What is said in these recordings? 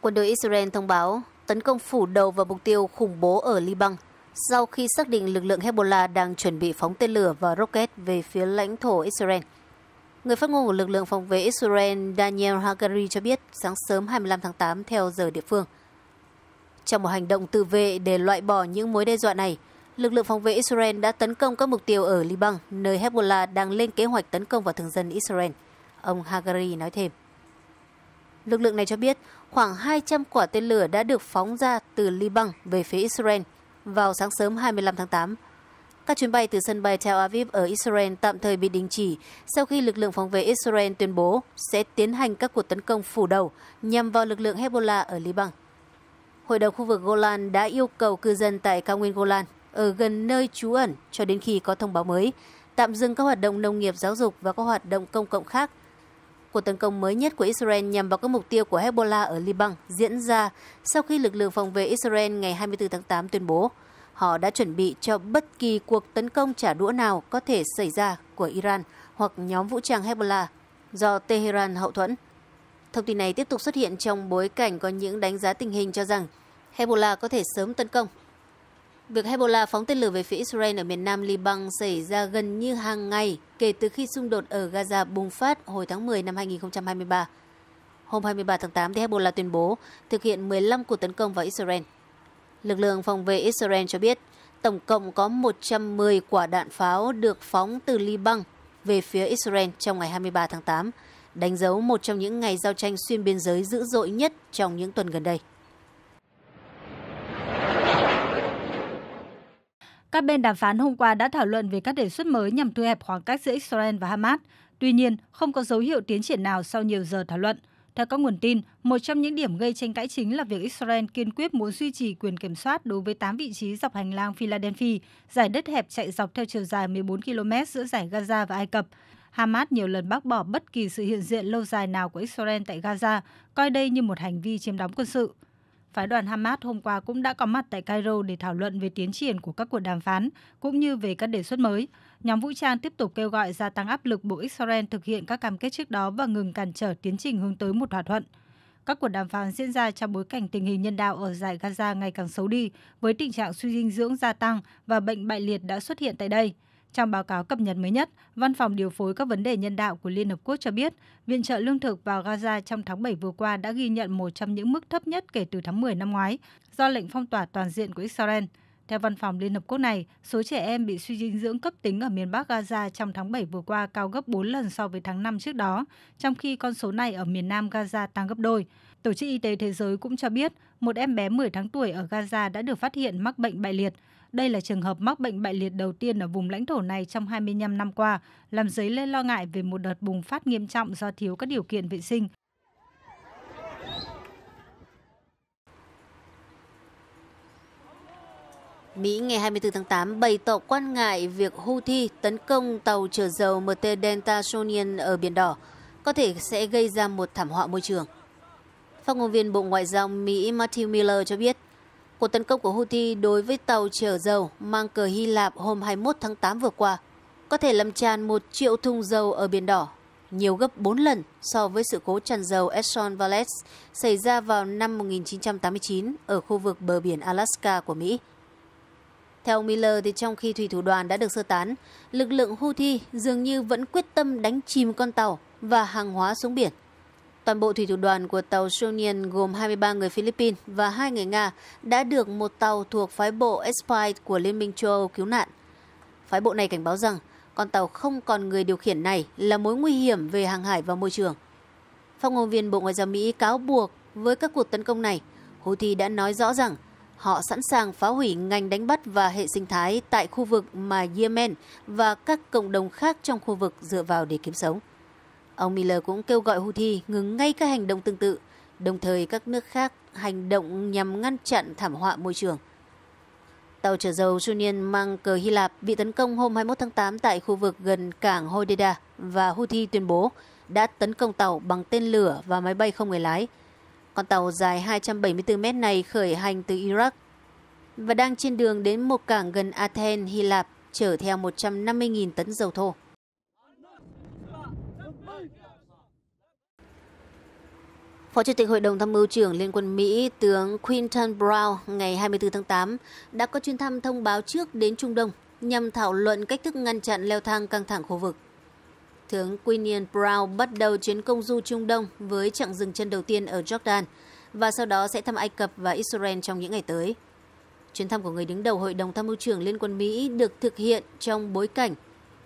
Quân đội Israel thông báo tấn công phủ đầu vào mục tiêu khủng bố ở Liban sau khi xác định lực lượng Hezbollah đang chuẩn bị phóng tên lửa và rocket về phía lãnh thổ Israel. Người phát ngôn của lực lượng phòng vệ Israel Daniel Hagari cho biết sáng sớm 25 tháng 8 theo giờ địa phương. Trong một hành động tự vệ để loại bỏ những mối đe dọa này, lực lượng phòng vệ Israel đã tấn công các mục tiêu ở Liban, nơi Hezbollah đang lên kế hoạch tấn công vào thường dân Israel. Ông Hagari nói thêm. Lực lượng này cho biết khoảng 200 quả tên lửa đã được phóng ra từ Liban về phía Israel vào sáng sớm 25 tháng 8. Các chuyến bay từ sân bay Tel Aviv ở Israel tạm thời bị đình chỉ sau khi lực lượng phòng vệ Israel tuyên bố sẽ tiến hành các cuộc tấn công phủ đầu nhằm vào lực lượng Hezbollah ở Liban. Hội đồng khu vực Golan đã yêu cầu cư dân tại cao nguyên Golan ở gần nơi trú ẩn cho đến khi có thông báo mới, tạm dừng các hoạt động nông nghiệp, giáo dục và các hoạt động công cộng khác cuộc tấn công mới nhất của Israel nhằm vào các mục tiêu của Hezbollah ở Liban diễn ra sau khi lực lượng phòng vệ Israel ngày 24 tháng 8 tuyên bố họ đã chuẩn bị cho bất kỳ cuộc tấn công trả đũa nào có thể xảy ra của Iran hoặc nhóm vũ trang Hezbollah do Tehran hậu thuẫn. Thông tin này tiếp tục xuất hiện trong bối cảnh có những đánh giá tình hình cho rằng Hezbollah có thể sớm tấn công Việc Hezbollah phóng tên lửa về phía Israel ở miền nam Liban xảy ra gần như hàng ngày kể từ khi xung đột ở Gaza bùng phát hồi tháng 10 năm 2023. Hôm 23 tháng 8, thì Hezbollah tuyên bố thực hiện 15 cuộc tấn công vào Israel. Lực lượng phòng vệ Israel cho biết tổng cộng có 110 quả đạn pháo được phóng từ Liban về phía Israel trong ngày 23 tháng 8, đánh dấu một trong những ngày giao tranh xuyên biên giới dữ dội nhất trong những tuần gần đây. Các bên đàm phán hôm qua đã thảo luận về các đề xuất mới nhằm thu hẹp khoảng cách giữa Israel và Hamas. Tuy nhiên, không có dấu hiệu tiến triển nào sau nhiều giờ thảo luận. Theo các nguồn tin, một trong những điểm gây tranh cãi chính là việc Israel kiên quyết muốn duy trì quyền kiểm soát đối với 8 vị trí dọc hành lang Philadelphia, giải đất hẹp chạy dọc theo chiều dài 14 km giữa giải Gaza và Ai Cập. Hamas nhiều lần bác bỏ bất kỳ sự hiện diện lâu dài nào của Israel tại Gaza, coi đây như một hành vi chiếm đóng quân sự phái đoàn Hamas hôm qua cũng đã có mặt tại Cairo để thảo luận về tiến triển của các cuộc đàm phán, cũng như về các đề xuất mới. Nhóm vũ trang tiếp tục kêu gọi gia tăng áp lực buộc Israel thực hiện các cam kết trước đó và ngừng cản trở tiến trình hướng tới một thỏa thuận. Các cuộc đàm phán diễn ra trong bối cảnh tình hình nhân đạo ở giải Gaza ngày càng xấu đi, với tình trạng suy dinh dưỡng gia tăng và bệnh bại liệt đã xuất hiện tại đây – trong báo cáo cập nhật mới nhất, Văn phòng điều phối các vấn đề nhân đạo của Liên Hợp Quốc cho biết, viện trợ lương thực vào Gaza trong tháng 7 vừa qua đã ghi nhận một trong những mức thấp nhất kể từ tháng 10 năm ngoái, do lệnh phong tỏa toàn diện của Israel. Theo văn phòng Liên Hợp Quốc này, số trẻ em bị suy dinh dưỡng cấp tính ở miền Bắc Gaza trong tháng 7 vừa qua cao gấp 4 lần so với tháng 5 trước đó, trong khi con số này ở miền Nam Gaza tăng gấp đôi. Tổ chức Y tế Thế giới cũng cho biết, một em bé 10 tháng tuổi ở Gaza đã được phát hiện mắc bệnh bại liệt. Đây là trường hợp mắc bệnh bại liệt đầu tiên ở vùng lãnh thổ này trong 25 năm qua, làm dấy lên lo ngại về một đợt bùng phát nghiêm trọng do thiếu các điều kiện vệ sinh. Mỹ ngày 24 tháng 8 bày tỏ quan ngại việc Houthi tấn công tàu chở dầu MT Delta Sonian ở Biển Đỏ có thể sẽ gây ra một thảm họa môi trường. Phát ngôn viên Bộ Ngoại giao Mỹ Matthew Miller cho biết Cuộc tấn công của Houthi đối với tàu chở dầu mang cờ Hy Lạp hôm 21 tháng 8 vừa qua có thể làm tràn một triệu thùng dầu ở Biển Đỏ, nhiều gấp 4 lần so với sự cố tràn dầu Exxon Valdez xảy ra vào năm 1989 ở khu vực bờ biển Alaska của Mỹ. Theo Miller, thì trong khi thủy thủ đoàn đã được sơ tán, lực lượng Houthi dường như vẫn quyết tâm đánh chìm con tàu và hàng hóa xuống biển – Toàn bộ thủy thủ đoàn của tàu Sonian gồm 23 người Philippines và hai người Nga đã được một tàu thuộc phái bộ Espite của Liên minh châu Âu cứu nạn. Phái bộ này cảnh báo rằng con tàu không còn người điều khiển này là mối nguy hiểm về hàng hải và môi trường. Phát ngôn viên Bộ Ngoại giao Mỹ cáo buộc với các cuộc tấn công này, Houthi đã nói rõ rằng họ sẵn sàng phá hủy ngành đánh bắt và hệ sinh thái tại khu vực mà Yemen và các cộng đồng khác trong khu vực dựa vào để kiếm sống. Ông Miller cũng kêu gọi Houthi ngừng ngay các hành động tương tự, đồng thời các nước khác hành động nhằm ngăn chặn thảm họa môi trường. Tàu chở dầu Junian mang cờ Hy Lạp bị tấn công hôm 21 tháng 8 tại khu vực gần cảng Hodeida và Houthi tuyên bố đã tấn công tàu bằng tên lửa và máy bay không người lái. Con tàu dài 274 mét này khởi hành từ Iraq và đang trên đường đến một cảng gần Athens, Hy Lạp chở theo 150.000 tấn dầu thô. Phó Chủ tịch Hội đồng Tham mưu trưởng Liên quân Mỹ tướng Quinton Brown ngày 24 tháng 8 đã có chuyến thăm thông báo trước đến Trung Đông nhằm thảo luận cách thức ngăn chặn leo thang căng thẳng khu vực. Tướng Quinion Brown bắt đầu chuyến công du Trung Đông với chặng dừng chân đầu tiên ở Jordan và sau đó sẽ thăm Ai Cập và Israel trong những ngày tới. Chuyến thăm của người đứng đầu Hội đồng Tham mưu trưởng Liên quân Mỹ được thực hiện trong bối cảnh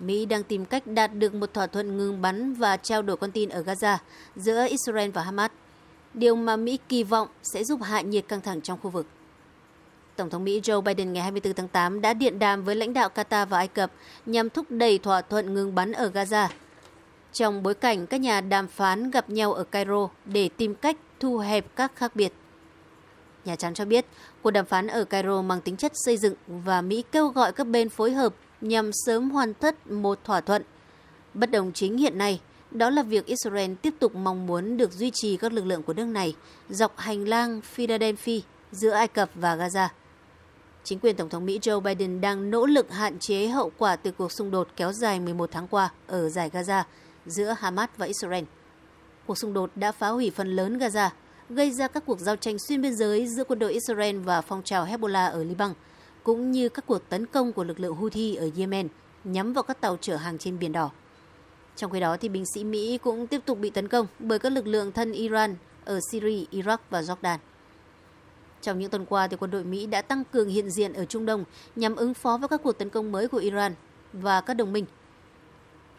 Mỹ đang tìm cách đạt được một thỏa thuận ngừng bắn và trao đổi con tin ở Gaza giữa Israel và Hamas điều mà Mỹ kỳ vọng sẽ giúp hạ nhiệt căng thẳng trong khu vực. Tổng thống Mỹ Joe Biden ngày 24 tháng 8 đã điện đàm với lãnh đạo Qatar và Ai Cập nhằm thúc đẩy thỏa thuận ngừng bắn ở Gaza. Trong bối cảnh các nhà đàm phán gặp nhau ở Cairo để tìm cách thu hẹp các khác biệt. Nhà Trắng cho biết, cuộc đàm phán ở Cairo mang tính chất xây dựng và Mỹ kêu gọi các bên phối hợp nhằm sớm hoàn tất một thỏa thuận. Bất đồng chính hiện nay đó là việc Israel tiếp tục mong muốn được duy trì các lực lượng của nước này dọc hành lang Philadelphia giữa Ai Cập và Gaza. Chính quyền Tổng thống Mỹ Joe Biden đang nỗ lực hạn chế hậu quả từ cuộc xung đột kéo dài 11 tháng qua ở giải Gaza giữa Hamas và Israel. Cuộc xung đột đã phá hủy phần lớn Gaza, gây ra các cuộc giao tranh xuyên biên giới giữa quân đội Israel và phong trào Hezbollah ở Liban, cũng như các cuộc tấn công của lực lượng Houthi ở Yemen nhắm vào các tàu chở hàng trên Biển Đỏ. Trong khi đó, thì binh sĩ Mỹ cũng tiếp tục bị tấn công bởi các lực lượng thân Iran ở Syria, Iraq và Jordan. Trong những tuần qua, thì quân đội Mỹ đã tăng cường hiện diện ở Trung Đông nhằm ứng phó với các cuộc tấn công mới của Iran và các đồng minh.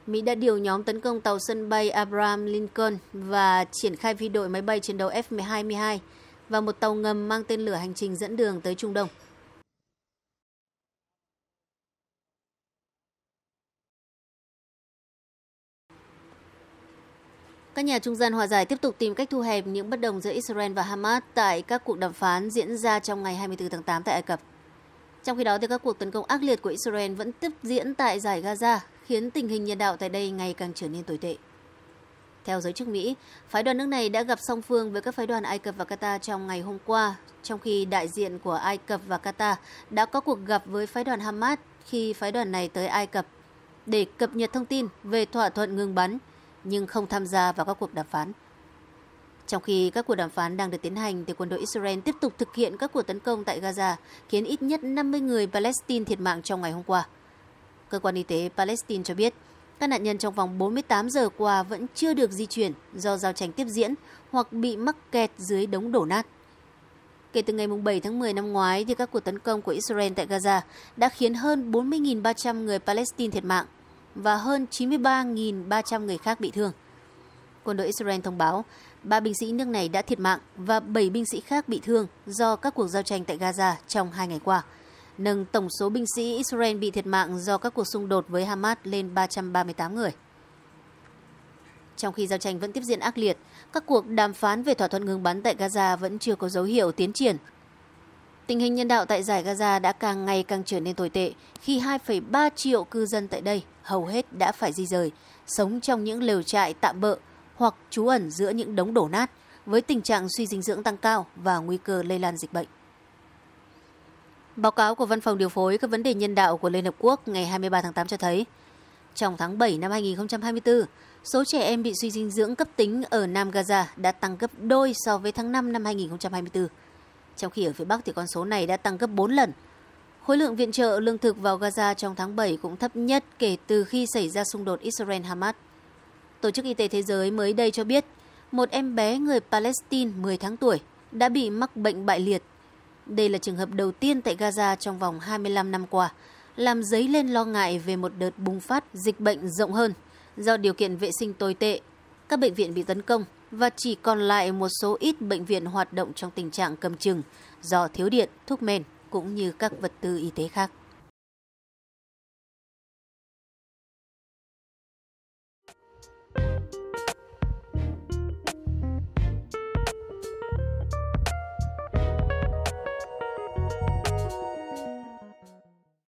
Mỹ đã điều nhóm tấn công tàu sân bay Abraham Lincoln và triển khai phi đội máy bay chiến đấu F-22 và một tàu ngầm mang tên lửa hành trình dẫn đường tới Trung Đông. Các nhà trung gian hòa giải tiếp tục tìm cách thu hẹp những bất đồng giữa Israel và Hamas tại các cuộc đàm phán diễn ra trong ngày 24 tháng 8 tại Ai Cập. Trong khi đó, thì các cuộc tấn công ác liệt của Israel vẫn tiếp diễn tại giải Gaza, khiến tình hình nhân đạo tại đây ngày càng trở nên tồi tệ. Theo giới chức Mỹ, phái đoàn nước này đã gặp song phương với các phái đoàn Ai Cập và Qatar trong ngày hôm qua, trong khi đại diện của Ai Cập và Qatar đã có cuộc gặp với phái đoàn Hamas khi phái đoàn này tới Ai Cập để cập nhật thông tin về thỏa thuận ngừng bắn – nhưng không tham gia vào các cuộc đàm phán. Trong khi các cuộc đàm phán đang được tiến hành thì quân đội Israel tiếp tục thực hiện các cuộc tấn công tại Gaza, khiến ít nhất 50 người Palestine thiệt mạng trong ngày hôm qua. Cơ quan y tế Palestine cho biết, các nạn nhân trong vòng 48 giờ qua vẫn chưa được di chuyển do giao tranh tiếp diễn hoặc bị mắc kẹt dưới đống đổ nát. Kể từ ngày 7 tháng 10 năm ngoái, thì các cuộc tấn công của Israel tại Gaza đã khiến hơn 40.300 người Palestine thiệt mạng và hơn 93.300 người khác bị thương. Quân đội Israel thông báo ba binh sĩ nước này đã thiệt mạng và 7 binh sĩ khác bị thương do các cuộc giao tranh tại Gaza trong 2 ngày qua, nâng tổng số binh sĩ Israel bị thiệt mạng do các cuộc xung đột với Hamas lên 338 người. Trong khi giao tranh vẫn tiếp diễn ác liệt, các cuộc đàm phán về thỏa thuận ngừng bắn tại Gaza vẫn chưa có dấu hiệu tiến triển Tình hình nhân đạo tại giải Gaza đã càng ngày càng trở nên tồi tệ khi 2,3 triệu cư dân tại đây hầu hết đã phải di rời, sống trong những lều trại tạm bợ hoặc trú ẩn giữa những đống đổ nát với tình trạng suy dinh dưỡng tăng cao và nguy cơ lây lan dịch bệnh. Báo cáo của Văn phòng Điều phối các vấn đề nhân đạo của Liên Hợp Quốc ngày 23 tháng 8 cho thấy, trong tháng 7 năm 2024, số trẻ em bị suy dinh dưỡng cấp tính ở Nam Gaza đã tăng gấp đôi so với tháng 5 năm 2024 trong khi ở phía Bắc thì con số này đã tăng gấp 4 lần. Khối lượng viện trợ lương thực vào Gaza trong tháng 7 cũng thấp nhất kể từ khi xảy ra xung đột Israel-Hamas. Tổ chức Y tế Thế giới mới đây cho biết, một em bé người Palestine 10 tháng tuổi đã bị mắc bệnh bại liệt. Đây là trường hợp đầu tiên tại Gaza trong vòng 25 năm qua, làm dấy lên lo ngại về một đợt bùng phát dịch bệnh rộng hơn do điều kiện vệ sinh tồi tệ, các bệnh viện bị tấn công và chỉ còn lại một số ít bệnh viện hoạt động trong tình trạng cầm chừng do thiếu điện, thuốc men cũng như các vật tư y tế khác.